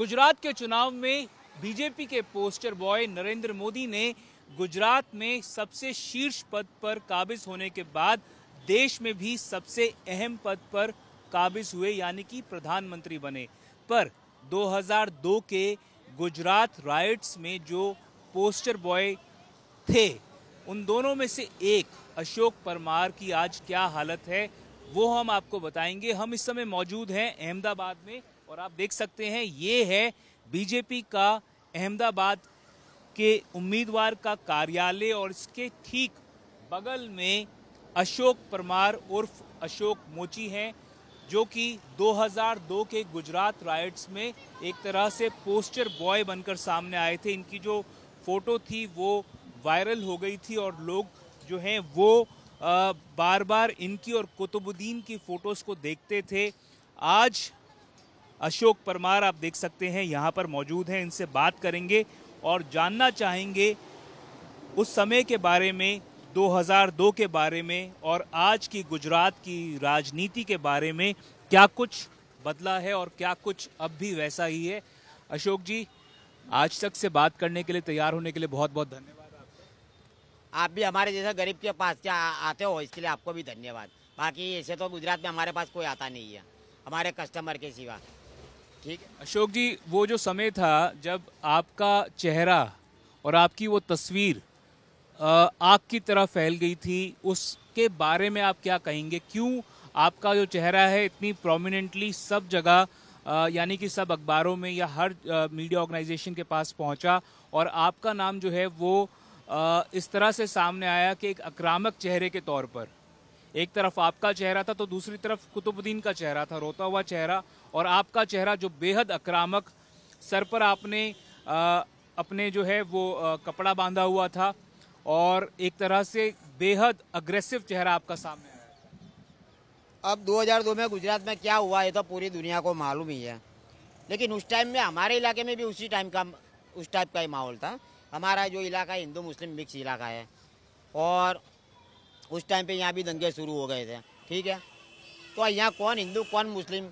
गुजरात के चुनाव में बीजेपी के पोस्टर बॉय नरेंद्र मोदी ने गुजरात में सबसे शीर्ष पद पर काबिज होने के बाद देश में भी सबसे अहम पद पर काबिज हुए यानी कि प्रधानमंत्री बने पर 2002 के गुजरात राइट्स में जो पोस्टर बॉय थे उन दोनों में से एक अशोक परमार की आज क्या हालत है वो हम आपको बताएंगे हम इस समय मौजूद हैं अहमदाबाद में और आप देख सकते हैं ये है बीजेपी का अहमदाबाद के उम्मीदवार का कार्यालय और इसके ठीक बगल में अशोक परमार उर्फ अशोक मोची हैं जो कि 2002 के गुजरात राइट्स में एक तरह से पोस्टर बॉय बनकर सामने आए थे इनकी जो फोटो थी वो वायरल हो गई थी और लोग जो हैं वो बार बार इनकी और कुतुबुद्दीन की फ़ोटोज़ को देखते थे आज अशोक परमार आप देख सकते हैं यहाँ पर मौजूद हैं इनसे बात करेंगे और जानना चाहेंगे उस समय के बारे में 2002 के बारे में और आज की गुजरात की राजनीति के बारे में क्या कुछ बदला है और क्या कुछ अब भी वैसा ही है अशोक जी आज तक से बात करने के लिए तैयार होने के लिए बहुत बहुत धन्यवाद आप भी हमारे जैसा गरीब के पास क्या आते हो इसके लिए आपको भी धन्यवाद बाकी ऐसे तो गुजरात में हमारे पास कोई आता नहीं है हमारे कस्टमर के सिवा ठीक है अशोक जी वो जो समय था जब आपका चेहरा और आपकी वो तस्वीर आग की तरह फैल गई थी उसके बारे में आप क्या कहेंगे क्यों आपका जो चेहरा है इतनी प्रोमिनेंटली सब जगह यानी कि सब अखबारों में या हर मीडिया ऑर्गेनाइजेशन के पास पहुंचा और आपका नाम जो है वो आ, इस तरह से सामने आया कि एक आक्रामक चेहरे के तौर पर एक तरफ आपका चेहरा था तो दूसरी तरफ कुतुबुद्दीन का चेहरा था रोता हुआ चेहरा और आपका चेहरा जो बेहद आक्रामक सर पर आपने आ, अपने जो है वो आ, कपड़ा बांधा हुआ था और एक तरह से बेहद अग्रेसिव चेहरा आपका सामने आया अब 2002 में गुजरात में क्या हुआ ये तो पूरी दुनिया को मालूम ही है लेकिन उस टाइम में हमारे इलाके में भी उसी टाइम का उस टाइप का ही माहौल था हमारा जो इलाका हिंदू मुस्लिम मिक्स इलाका है और उस टाइम पे यहाँ भी दंगे शुरू हो गए थे ठीक है तो यहाँ कौन हिंदू कौन मुस्लिम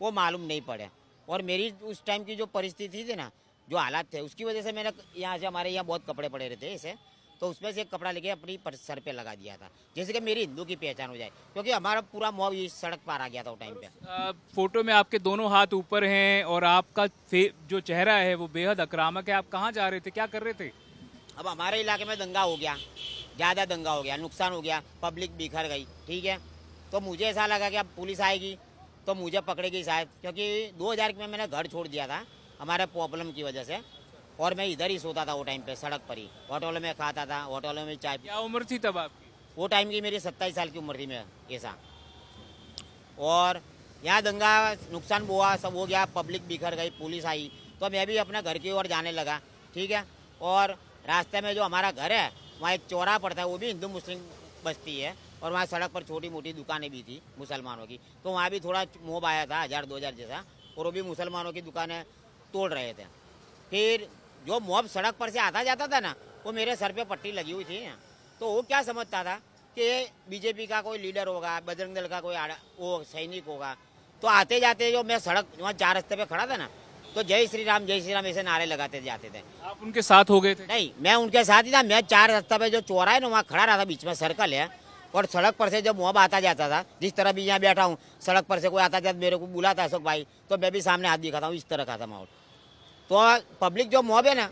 वो मालूम नहीं पड़े और मेरी उस टाइम की जो परिस्थिति थी ना जो हालात थे उसकी वजह से मैंने यहाँ से हमारे यहाँ बहुत कपड़े पड़े रहते ऐसे तो उसमें से एक कपड़ा लेके अपनी सर पे लगा दिया था जैसे कि मेरी हिंदू की पहचान हो जाए क्योंकि हमारा पूरा मॉब इस सड़क पर आ गया था उस टाइम पे फोटो में आपके दोनों हाथ ऊपर हैं और आपका जो चेहरा है वो बेहद आक्रामक है आप कहाँ जा रहे थे क्या कर रहे थे अब हमारे इलाके में दंगा हो गया ज़्यादा दंगा हो गया नुकसान हो गया पब्लिक बिखर गई ठीक है तो मुझे ऐसा लगा कि अब पुलिस आएगी तो मुझे पकड़ेगी शायद क्योंकि 2000 में मैंने घर छोड़ दिया था हमारे प्रॉब्लम की वजह से और मैं इधर ही सोता था वो टाइम पे सड़क पर ही होटलों में खाता था होटलों में चाय क्या उम्र थी तब आपकी वो टाइम की मेरी सत्ताईस साल की उम्र थी मैं ऐसा और यहाँ दंगा नुकसान हुआ सब हो गया पब्लिक बिखर गई पुलिस आई तो मैं भी अपने घर की ओर जाने लगा ठीक है और रास्ते में जो हमारा घर है वहाँ एक चौरा पड़ता है वो भी हिंदू मुस्लिम बस्ती है और वहाँ सड़क पर छोटी मोटी दुकानें भी थी मुसलमानों की तो वहाँ भी थोड़ा मोब आया था हज़ार दो हज़ार जैसा और वो भी मुसलमानों की दुकानें तोड़ रहे थे फिर जो मोब सड़क पर से आता जाता था ना वो मेरे सर पे पट्टी लगी हुई थी तो वो क्या समझता था कि बीजेपी का कोई लीडर होगा बजरंग दल का कोई वो सैनिक होगा तो आते जाते जो मैं सड़क वहाँ चार रस्ते पर खड़ा था ना तो जय श्री राम जय श्री राम ऐसे नारे लगाते जाते थे आप उनके साथ हो गए थे नहीं मैं उनके साथ ही था मैं चार रास्ता पे जो चौरा है ना वहाँ खड़ा रहा था बीच में सर्कल है और सड़क पर से जब मोहब आता जाता था जिस तरह भी यहाँ बैठा हूँ सड़क पर से कोई आता जाता मेरे को बुलाता अशोक भाई तो मैं भी सामने हाथ दिखाता हूँ इस तरह का था माहौल तो पब्लिक जो मोहब है ना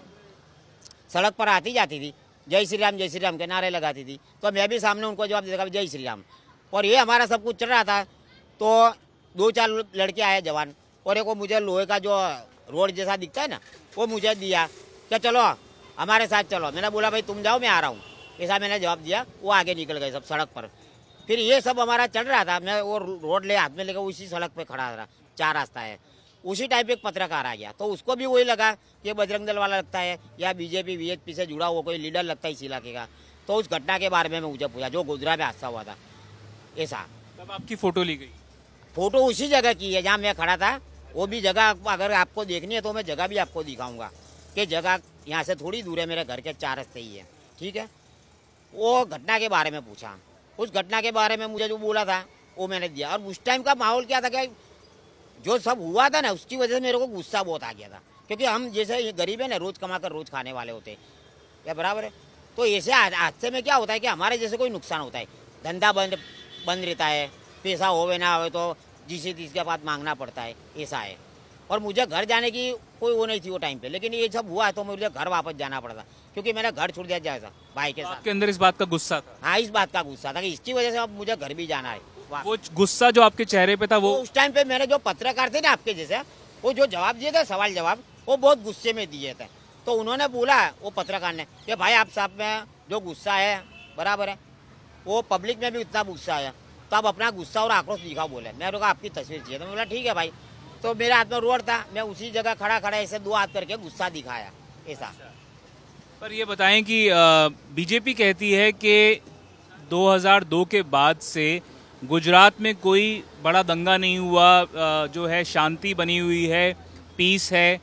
सड़क पर आती जाती थी जय श्री राम जय श्री राम के नारे लगाती थी तो मैं भी सामने उनको जवाब देता जय श्री राम और ये हमारा सब कुछ चल रहा था तो दो चार लड़के आए जवान और एक वो मुझे लोहे का जो रोड जैसा दिखता है ना वो मुझे दिया क्या चलो हमारे साथ चलो मैंने बोला भाई तुम जाओ मैं आ रहा हूँ ऐसा मैंने जवाब दिया वो आगे निकल गए सब सड़क पर फिर ये सब हमारा चल रहा था मैं वो रोड ले हाथ में लेकर उसी सड़क पर खड़ा रहा चार रास्ता है उसी टाइप एक पत्रकार आ गया तो उसको भी वही लगा कि बजरंग दल वाला लगता है या बीजेपी वीएचपी से जुड़ा हुआ कोई लीडर लगता है इस इलाके का तो उस घटना के बारे में मुझे पूछा जो गुजरा में हादसा हुआ था ऐसा तब आपकी फोटो ली गई फोटो उसी जगह की है जहाँ मैं खड़ा था वो भी जगह अगर आपको देखनी है तो मैं जगह भी आपको दिखाऊंगा कि जगह यहाँ से थोड़ी दूर है मेरे घर के चार रस्ते ही है ठीक है वो घटना के बारे में पूछा उस घटना के बारे में मुझे जो बोला था वो मैंने दिया और उस टाइम का माहौल क्या था क्या जो सब हुआ था ना उसकी वजह से मेरे को गुस्सा बहुत आ गया था क्योंकि हम जैसे ये गरीब है ना रोज़ कमा कर रोज़ खाने वाले होते क्या बराबर है तो ऐसे हादसे में क्या होता है कि हमारे जैसे कोई नुकसान होता है धंधा बंद बंद रहता है पैसा होवे ना हो तो जिसे जिसके बाद मांगना पड़ता है ऐसा है और मुझे घर जाने की कोई वो नहीं थी वो टाइम पे लेकिन ये सब हुआ तो मुझे घर वापस जाना पड़ता क्योंकि मैंने घर छोड़ दिया जाता भाई के तो साथ के अंदर इस बात का गुस्सा था हाँ इस बात का गुस्सा था कि इसकी वजह से अब मुझे घर भी जाना है वो गुस्सा जो आपके चेहरे पे था वो उस टाइम पे मेरे जो पत्रकार थे ना आपके जैसे वो जो जवाब दिए थे सवाल जवाब वो बहुत गुस्से में दिए थे तो उन्होंने बोला वो पत्रकार ने कि भाई आप साहब में जो गुस्सा है बराबर है वो पब्लिक में भी उतना गुस्सा है तो आप अपना गुस्सा और आक्रोश दिखाओ बोले मैं रोका तो आपकी तस्वीर चाहिए तो मैं बोला ठीक है भाई तो मेरे हाथ में रोड था मैं उसी जगह खड़ा खड़ा ऐसे दो हाथ करके गुस्सा दिखाया ऐसा अच्छा। पर ये बताएं कि बीजेपी कहती है कि 2002 के बाद से गुजरात में कोई बड़ा दंगा नहीं हुआ आ, जो है शांति बनी हुई है पीस है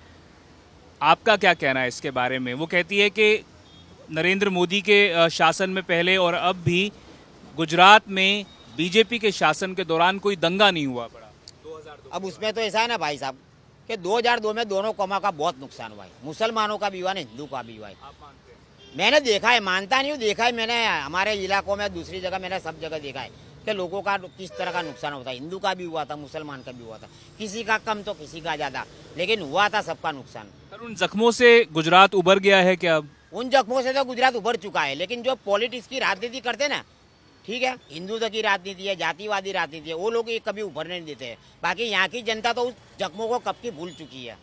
आपका क्या कहना है इसके बारे में वो कहती है कि नरेंद्र मोदी के शासन में पहले और अब भी गुजरात में बीजेपी के शासन के दौरान कोई दंगा नहीं हुआ बड़ा दो अब उसमें तो ऐसा है ना भाई साहब कि 2002 में दोनों कौमों का बहुत नुकसान हुआ है मुसलमानों का भी हुआ है हिंदू का भी हुआ है मैंने देखा है मानता नहीं हूँ देखा है मैंने हमारे इलाकों में दूसरी जगह मैंने सब जगह देखा है कि लोगों का किस तरह का नुकसान होता है हिंदू का भी हुआ था मुसलमान का भी हुआ था किसी का कम तो किसी का ज़्यादा लेकिन हुआ था सबका नुकसान सर उन जख्मों से गुजरात उभर गया है क्या उन जख्मों से तो गुजरात उभर चुका है लेकिन जो पॉलिटिक्स की राजनीति करते ना ठीक है हिंदुत्व की राजनीति है जातिवादी राजनीति है वो लोग ये कभी उभरने नहीं देते हैं बाकी यहाँ की जनता तो उस जख्मों को कब की भूल चुकी है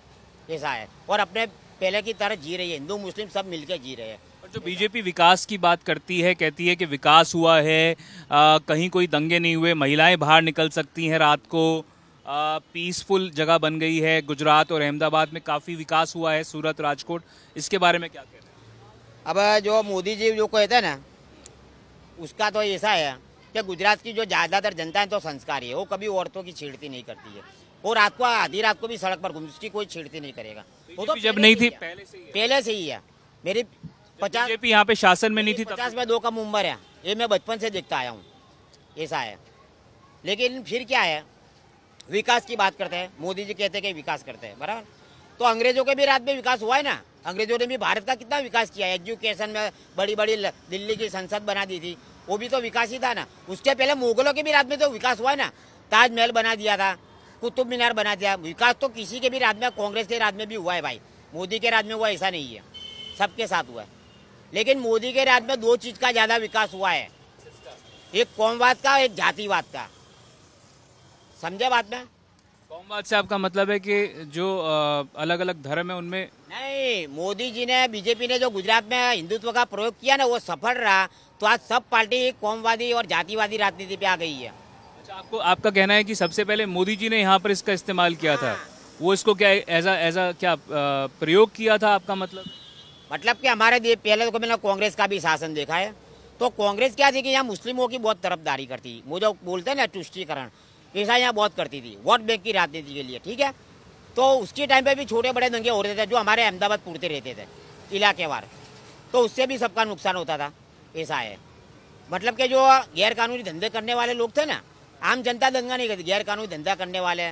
ऐसा है और अपने पहले की तरह जी रही है हिंदू मुस्लिम सब मिलकर जी रहे हैं जो बीजेपी विकास की बात करती है कहती है कि विकास हुआ है आ, कहीं कोई दंगे नहीं हुए महिलाएं बाहर निकल सकती हैं रात को पीसफुल जगह बन गई है गुजरात और अहमदाबाद में काफ़ी विकास हुआ है सूरत राजकोट इसके बारे में क्या कह रहे हैं अब जो मोदी जी जो कहते हैं ना उसका तो ऐसा है कि गुजरात की जो ज़्यादातर जनता है तो संस्कारी है वो कभी औरतों की छेड़ती नहीं करती है वो रात को आधी रात को भी सड़क पर घूम उसकी कोई छेड़ती नहीं करेगा तो वो तो जब नहीं थी पहले से ही पहले से ही है मेरी पचास यहाँ पे शासन में नहीं थी पचास में दो कम उम्र है ये मैं बचपन से देखता आया हूँ ऐसा है लेकिन फिर क्या है विकास की बात करते हैं मोदी जी कहते हैं कि विकास करते हैं बराबर तो अंग्रेजों के भी रात में विकास हुआ है ना अंग्रेजों ने भी भारत का कितना विकास किया एजुकेशन में बड़ी बड़ी दिल्ली की संसद बना दी थी वो भी तो विकास ही था ना उसके पहले मुगलों के भी राज में तो विकास हुआ ना ताजमहल बना दिया था कुतुब मीनार बना दिया विकास तो किसी के भी राज में कांग्रेस के राज में भी हुआ है भाई मोदी के राज में हुआ ऐसा नहीं है सबके साथ हुआ है लेकिन मोदी के राज में दो चीज़ का ज़्यादा विकास हुआ है एक कौमवाद का एक जातिवाद का समझे बात में कौमवाद से आपका मतलब है कि जो अलग अलग धर्म है उनमें नहीं मोदी जी ने बीजेपी ने जो गुजरात में हिंदुत्व का प्रयोग किया ना वो सफल रहा तो आज सब पार्टी कौमवादी और जातिवादी राजनीति पे आ गई है अच्छा आपको आपका कहना है कि सबसे पहले मोदी जी ने यहाँ पर इसका इस्तेमाल किया था हाँ। वो इसको क्या एज एज क्या प्रयोग किया था आपका मतलब मतलब कि हमारे पहले तो मैंने कांग्रेस का भी शासन देखा है तो कांग्रेस क्या थी कि यहाँ मुस्लिमों की बहुत तरफदारी करती वो जो बोलते हैं ना तुष्टिकरण हिंसा यहाँ बहुत करती थी वोट बैंक की राजनीति के लिए ठीक है तो उसके टाइम पे भी छोटे बड़े दंगे हो रहे थे जो हमारे अहमदाबाद पूरते रहते थे इलाकेवार तो उससे भी सबका नुकसान होता था ऐसा है मतलब कि जो गैर कानूनी धंधे करने वाले लोग थे ना आम जनता दंगा नहीं करती गैर कानूनी धंधा करने वाले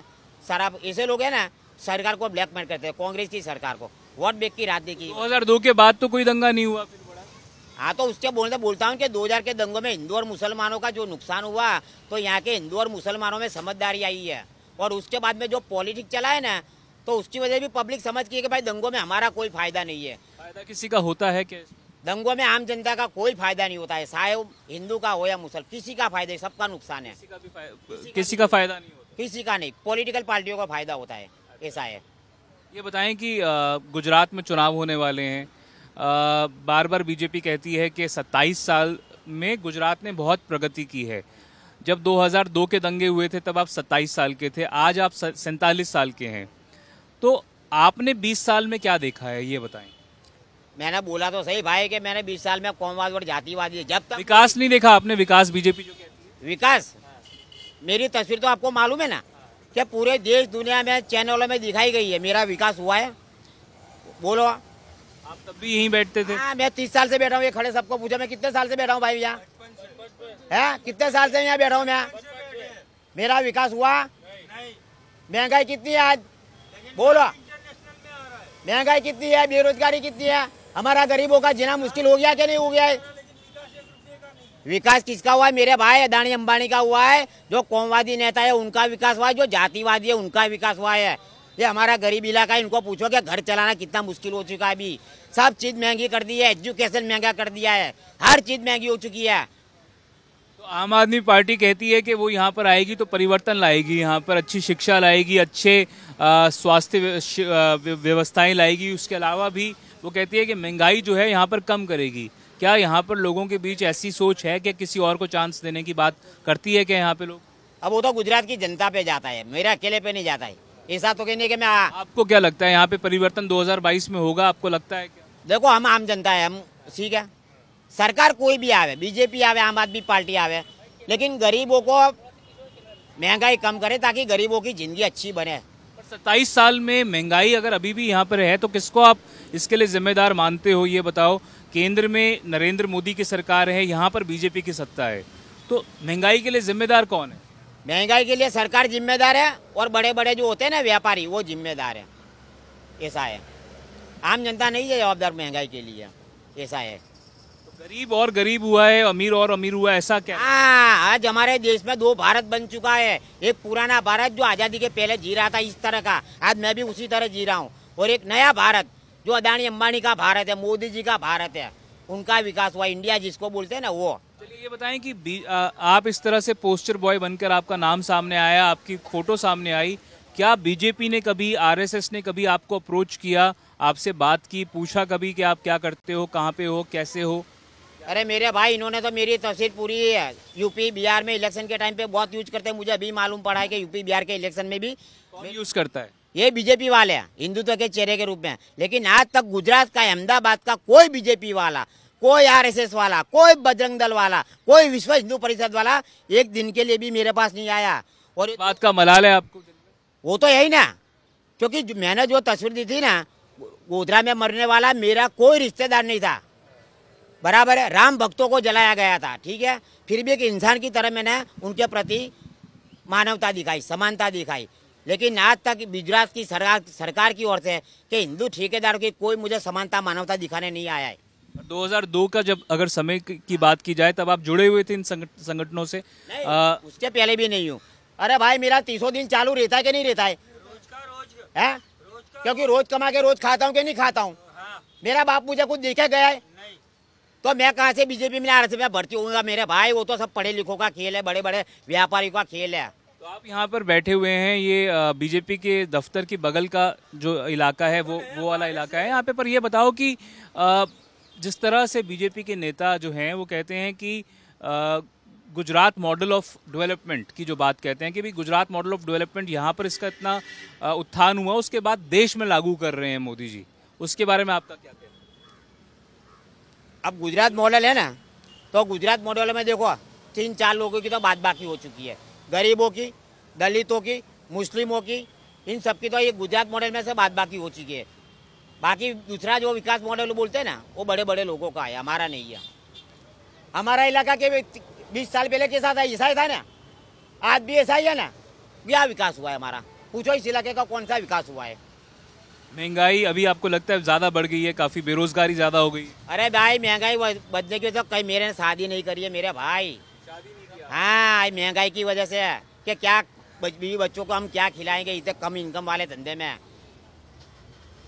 सारा ऐसे लोग हैं ना सरकार को ब्लैकमेल करते हैं कांग्रेस की सरकार को वोट बैंक की राजनीति की दो के बाद तो कोई दंगा नहीं हुआ हाँ तो उससे बोलते बोलता हूँ कि 2000 के दंगों में हिंदू और मुसलमानों का जो नुकसान हुआ तो यहाँ के हिंदू और मुसलमानों में समझदारी आई है और उसके बाद में जो पॉलिटिक चला है ना तो उसकी वजह भी पब्लिक समझ की है कि भाई दंगों में हमारा कोई फायदा नहीं है फायदा किसी का होता है कि दंगों में आम जनता का कोई फायदा नहीं होता है चाहे हिंदू का हो या मुसलमान किसी का फायदा सबका नुकसान है किसी का फायदा नहीं होता किसी का नहीं पॉलिटिकल पार्टियों का फायदा होता है ऐसा है ये बताएं कि गुजरात में चुनाव होने वाले हैं बार बार बीजेपी कहती है कि 27 साल में गुजरात ने बहुत प्रगति की है जब 2002 के दंगे हुए थे तब आप 27 साल के थे आज आप सैंतालीस साल के हैं तो आपने 20 साल में क्या देखा है ये बताएं मैंने बोला तो सही भाई कि मैंने 20 साल में कौमवाद और ये जब तक विकास नहीं देखा आपने विकास बीजेपी जो कहती है विकास मेरी तस्वीर तो आपको मालूम है ना कि पूरे देश दुनिया में चैनलों में दिखाई गई है मेरा विकास हुआ है बोलो आप तब भी यहीं बैठते थे आ, हाँ, मैं तीस साल से बैठा हूँ ये खड़े सबको पूछा मैं कितने साल से बैठा हूँ भाई भैया है कितने साल से यहाँ बैठा हूँ मैं मेरा विकास हुआ महंगाई कितनी है आज बोलो महंगाई कितनी है बेरोजगारी कितनी है हमारा गरीबों का जीना मुश्किल हो गया क्या नहीं हो गया है विकास किसका हुआ है मेरे भाई अदानी अंबानी का हुआ है जो कौमवादी नेता है उनका विकास हुआ है जो जातिवादी है उनका विकास हुआ है ये हमारा गरीब इलाका है इनको पूछो कि घर चलाना कितना मुश्किल हो चुका है अभी सब चीज़ महंगी कर दी है एजुकेशन महंगा कर दिया है हर चीज़ महंगी हो चुकी है तो आम आदमी पार्टी कहती है कि वो यहाँ पर आएगी तो परिवर्तन लाएगी यहाँ पर अच्छी शिक्षा लाएगी अच्छे स्वास्थ्य व्यवस्थाएं लाएगी उसके अलावा भी वो कहती है कि महंगाई जो है यहाँ पर कम करेगी क्या यहाँ पर लोगों के बीच ऐसी सोच है कि किसी और को चांस देने की बात करती है क्या यहाँ पे लोग अब वो तो गुजरात की जनता पे जाता है मेरे अकेले पे नहीं जाता है ऐसा तो कहने के मैं आपको क्या लगता है यहाँ पे परिवर्तन 2022 में होगा आपको लगता है क्या देखो हम आम जनता है हम ठीक है सरकार कोई भी आवे बीजेपी आवे आम आदमी पार्टी आवे लेकिन गरीबों को महंगाई कम करे ताकि गरीबों की जिंदगी अच्छी बने सत्ताईस साल में महंगाई अगर अभी भी यहाँ पर है तो किसको आप इसके लिए जिम्मेदार मानते हो ये बताओ केंद्र में नरेंद्र मोदी की सरकार है यहाँ पर बीजेपी की सत्ता है तो महंगाई के लिए जिम्मेदार कौन है महंगाई के लिए सरकार जिम्मेदार है और बड़े बड़े जो होते हैं ना व्यापारी वो जिम्मेदार है ऐसा है आम जनता नहीं है जवाबदार महंगाई के लिए ऐसा है तो गरीब और गरीब हुआ है अमीर और अमीर हुआ है ऐसा क्या हाँ आज हमारे देश में दो भारत बन चुका है एक पुराना भारत जो आज़ादी के पहले जी रहा था इस तरह का आज मैं भी उसी तरह जी रहा हूँ और एक नया भारत जो अदानी अम्बानी का भारत है मोदी जी का भारत है उनका विकास हुआ इंडिया जिसको बोलते हैं ना वो ये बताएं कि आप इस तरह से पोस्टर बॉय बनकर आपका नाम सामने आया आपकी फोटो सामने आई क्या बीजेपी ने कभी आरएसएस ने कभी आपको अप्रोच किया आपसे बात की पूछा कभी कि आप क्या करते हो कहाँ पे हो कैसे हो अरे मेरे भाई इन्होंने तो मेरी तस्वीर पूरी है यूपी बिहार में इलेक्शन के टाइम पे बहुत यूज करते हैं मुझे अभी मालूम पड़ा है कि यूपी बिहार के इलेक्शन में भी यूज करता है ये बीजेपी वाले हैं हिंदुत्व के चेहरे के रूप में लेकिन आज तक गुजरात का अहमदाबाद का कोई बीजेपी वाला कोई आरएसएस वाला कोई बजरंग दल वाला कोई विश्व हिंदू परिषद वाला एक दिन के लिए भी मेरे पास नहीं आया और बात का मलाल है आपको वो तो यही ना क्योंकि मैंने जो तस्वीर दी थी ना गोधरा में मरने वाला मेरा कोई रिश्तेदार नहीं था बराबर है राम भक्तों को जलाया गया था ठीक है फिर भी एक इंसान की तरह मैंने उनके प्रति मानवता दिखाई समानता दिखाई लेकिन आज तक गुजरात की सरकार सरकार की ओर से कि हिंदू ठेकेदार की कोई मुझे समानता मानवता दिखाने नहीं आया है 2002 का जब अगर समय की बात की जाए तब आप जुड़े हुए थे इन संगठनों से आ, उसके पहले भी नहीं हूँ अरे भाई मेरा तीसों दिन चालू रहता है कि नहीं रहता है रोज क्योंकि रोज कमा के रोज खाता हूँ कि नहीं खाता हूँ हाँ। मेरा बाप मुझे कुछ देखा गया है तो मैं कहाँ से बीजेपी में रहा मैं भर्ती होऊंगा मेरे भाई वो तो सब पढ़े लिखो का खेल है बड़े बड़े व्यापारियों का खेल है तो आप यहाँ पर बैठे हुए हैं ये बीजेपी के दफ्तर की बगल का जो इलाका है वो वो वाला इलाका है यहाँ पे पर ये बताओ कि जिस तरह से बीजेपी के नेता जो हैं वो कहते हैं कि गुजरात मॉडल ऑफ डेवलपमेंट की जो बात कहते हैं कि भाई गुजरात मॉडल ऑफ डेवलपमेंट यहाँ पर इसका इतना उत्थान हुआ उसके बाद देश में लागू कर रहे हैं मोदी जी उसके बारे में आपका क्या कहना अब गुजरात मॉडल है ना तो गुजरात मॉडल में देखो तीन चार लोगों की तो बात बाकी हो चुकी है गरीबों की दलितों की मुस्लिमों की इन सबकी तो ये गुजरात मॉडल में से बात बाकी हो चुकी है बाकी दूसरा जो विकास मॉडल बोलते हैं ना वो बड़े बड़े लोगों का है हमारा नहीं है हमारा इलाका के बीस साल पहले के साथ ऐसा ही था ना आज भी ऐसा ही है ना क्या विकास हुआ है हमारा पूछो इस इलाके का कौन सा विकास हुआ है महंगाई अभी आपको लगता है ज़्यादा बढ़ गई है काफ़ी बेरोजगारी ज़्यादा हो गई अरे भाई महंगाई बदले की वजह से कहीं मेरे ने शादी नहीं करी है मेरे भाई हाँ महंगाई की वजह से क्या बीवी बच्चों को हम क्या खिलाएंगे इतने कम इनकम वाले धंधे में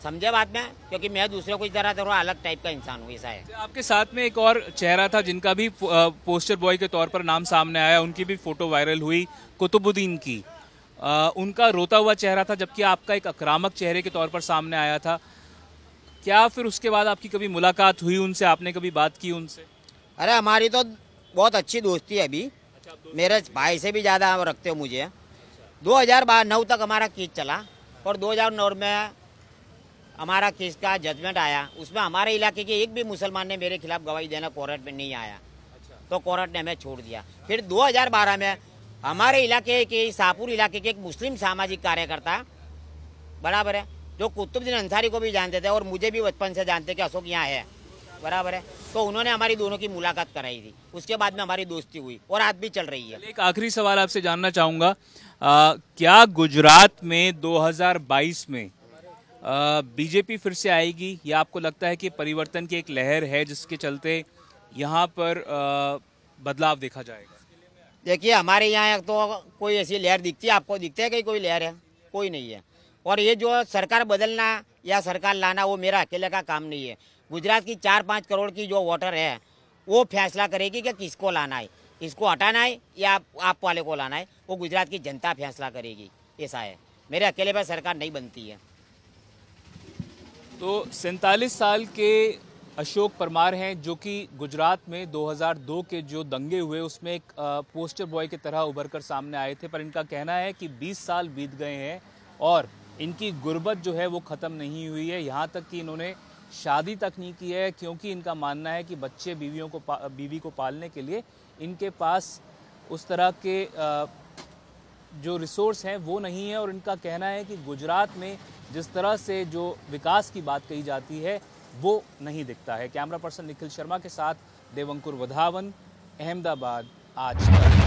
समझे बाद में क्योंकि मैं दूसरे को जरा जरा तो अलग टाइप का इंसान हूँ ऐसा है अच्छा, आपके साथ में एक और चेहरा था जिनका भी पोस्टर बॉय के तौर पर नाम सामने आया उनकी भी फोटो वायरल हुई कुतुबुद्दीन की आ, उनका रोता हुआ चेहरा था जबकि आपका एक आक्रामक चेहरे के तौर पर सामने आया था क्या फिर उसके बाद आपकी कभी मुलाकात हुई उनसे आपने कभी बात की उनसे अरे हमारी तो बहुत अच्छी दोस्ती है अभी अच्छा, मेरे भाई से भी ज़्यादा रखते हो मुझे दो हज़ार नौ तक हमारा केस चला और दो हज़ार नौ में हमारा केस का जजमेंट आया उसमें हमारे इलाके के एक भी मुसलमान ने मेरे खिलाफ गवाही देना कोर्ट में नहीं आया अच्छा। तो कोर्ट ने हमें छोड़ दिया फिर 2012 में हमारे इलाके के शाहपुर इलाके के एक मुस्लिम सामाजिक कार्यकर्ता बराबर है जो कुतुबद्दीन अंसारी को भी जानते थे और मुझे भी बचपन से जानते कि अशोक यहाँ है बराबर है तो उन्होंने हमारी दोनों की मुलाकात कराई थी उसके बाद में हमारी दोस्ती हुई और आज भी चल रही है एक आखिरी सवाल आपसे जानना चाहूँगा क्या गुजरात में 2022 में बीजेपी फिर से आएगी या आपको लगता है कि परिवर्तन की एक लहर है जिसके चलते यहाँ पर बदलाव देखा जाएगा देखिए हमारे यहाँ तो कोई ऐसी लहर दिखती है आपको दिखता है कि कोई लहर है कोई नहीं है और ये जो सरकार बदलना या सरकार लाना वो मेरा अकेले का काम नहीं है गुजरात की चार पाँच करोड़ की जो वोटर है वो फैसला करेगी कि किसको लाना है इसको हटाना है या आप वाले को लाना है वो गुजरात की जनता फैसला करेगी ऐसा है मेरे अकेले पर सरकार नहीं बनती है तो सैंतालीस साल के अशोक परमार हैं जो कि गुजरात में 2002 के जो दंगे हुए उसमें एक पोस्टर बॉय की तरह उभर कर सामने आए थे पर इनका कहना है कि 20 साल बीत गए हैं और इनकी गुर्बत जो है वो ख़त्म नहीं हुई है यहाँ तक कि इन्होंने शादी तक नहीं की है क्योंकि इनका मानना है कि बच्चे बीवियों को बीवी को पालने के लिए इनके पास उस तरह के जो रिसोर्स हैं वो नहीं है और इनका कहना है कि गुजरात में जिस तरह से जो विकास की बात कही जाती है वो नहीं दिखता है कैमरा पर्सन निखिल शर्मा के साथ देवंकुर वधावन अहमदाबाद आज तक